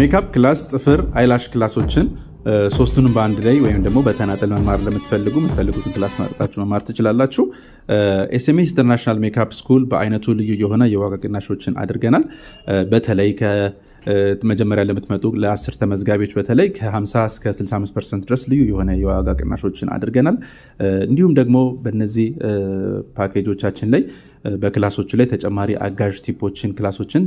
ሜካፕ ክላስ፣ ጥፍር፣ አይላሽ ክላሶችን ሶስቱንም በአንድ ላይ ወይም ደግሞ በተናጠል መማር ለምትፈልጉ የምትፈልጉትን ክላስ መርጣችሁ መማር ትችላላችሁ። ኤስኤምኤስ ኢንተርናሽናል ሜካፕ ስኩል በአይነቱ ልዩ የሆነ የዋጋ ቅናሾችን አድርገናል። በተለይ መጀመሪያ ለምትመጡ ለአስር ተመዝጋቢዎች በተለይ ከ50 እስከ 65 ፐርሰንት ድረስ ልዩ የሆነ የዋጋ ቅናሾችን አድርገናል። እንዲሁም ደግሞ በነዚህ ፓኬጆቻችን ላይ በክላሶቹ ላይ ተጨማሪ አጋዥ ቲፖችን ክላሶችን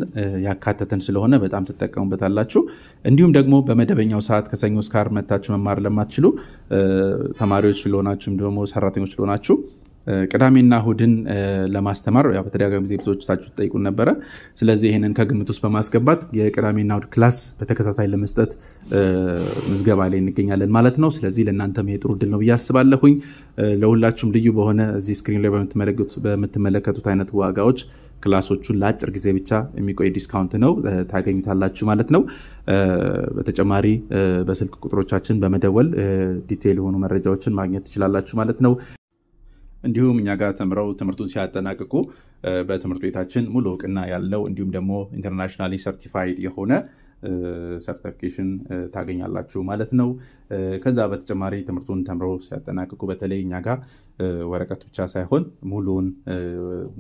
ያካተትን ስለሆነ በጣም ትጠቀሙበታላችሁ። እንዲሁም ደግሞ በመደበኛው ሰዓት ከሰኞ እስከ ዓርብ መታችሁ መማር ለማትችሉ ተማሪዎች ስለሆናችሁ ደግሞ ሰራተኞች ስለሆናችሁ ቅዳሜና እሁድን ለማስተማር ያው በተደጋጋሚ ጊዜ ብዙዎቻችሁ ትጠይቁን ነበረ። ስለዚህ ይህንን ከግምት ውስጥ በማስገባት የቅዳሜና እሁድ ክላስ በተከታታይ ለመስጠት ምዝገባ ላይ እንገኛለን ማለት ነው። ስለዚህ ለእናንተም ይሄ ጥሩ እድል ነው ብዬ አስባለሁኝ። ለሁላችሁም ልዩ በሆነ እዚህ ስክሪን ላይ በምትመለከቱት አይነት ዋጋዎች ክላሶቹን ለአጭር ጊዜ ብቻ የሚቆይ ዲስካውንት ነው ታገኙታላችሁ ማለት ነው። በተጨማሪ በስልክ ቁጥሮቻችን በመደወል ዲቴይል የሆኑ መረጃዎችን ማግኘት ትችላላችሁ ማለት ነው። እንዲሁም እኛ ጋር ተምረው ትምህርቱን ሲያጠናቅቁ በትምህርት ቤታችን ሙሉ እውቅና ያለው እንዲሁም ደግሞ ኢንተርናሽና ሰርቲፋይድ የሆነ ሰርቲፊኬሽን ታገኛላችሁ ማለት ነው። ከዛ በተጨማሪ ትምህርቱን ተምረው ሲያጠናቅቁ በተለይ እኛ ጋር ወረቀት ብቻ ሳይሆን ሙሉን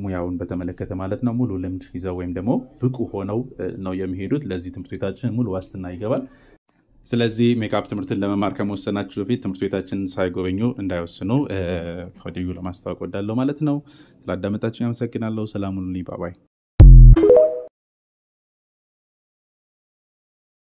ሙያውን በተመለከተ ማለት ነው ሙሉ ልምድ ይዘው ወይም ደግሞ ብቁ ሆነው ነው የሚሄዱት። ለዚህ ትምህርት ቤታችን ሙሉ ዋስትና ይገባል። ስለዚህ ሜካፕ ትምህርትን ለመማር ከመወሰናችሁ በፊት ትምህርት ቤታችን ሳይጎበኙ እንዳይወስኑ ከወዲሁ ለማስታወቅ ወዳለው ማለት ነው። ስላዳመጣችሁ ያመሰግናለሁ። ሰላም ባባይ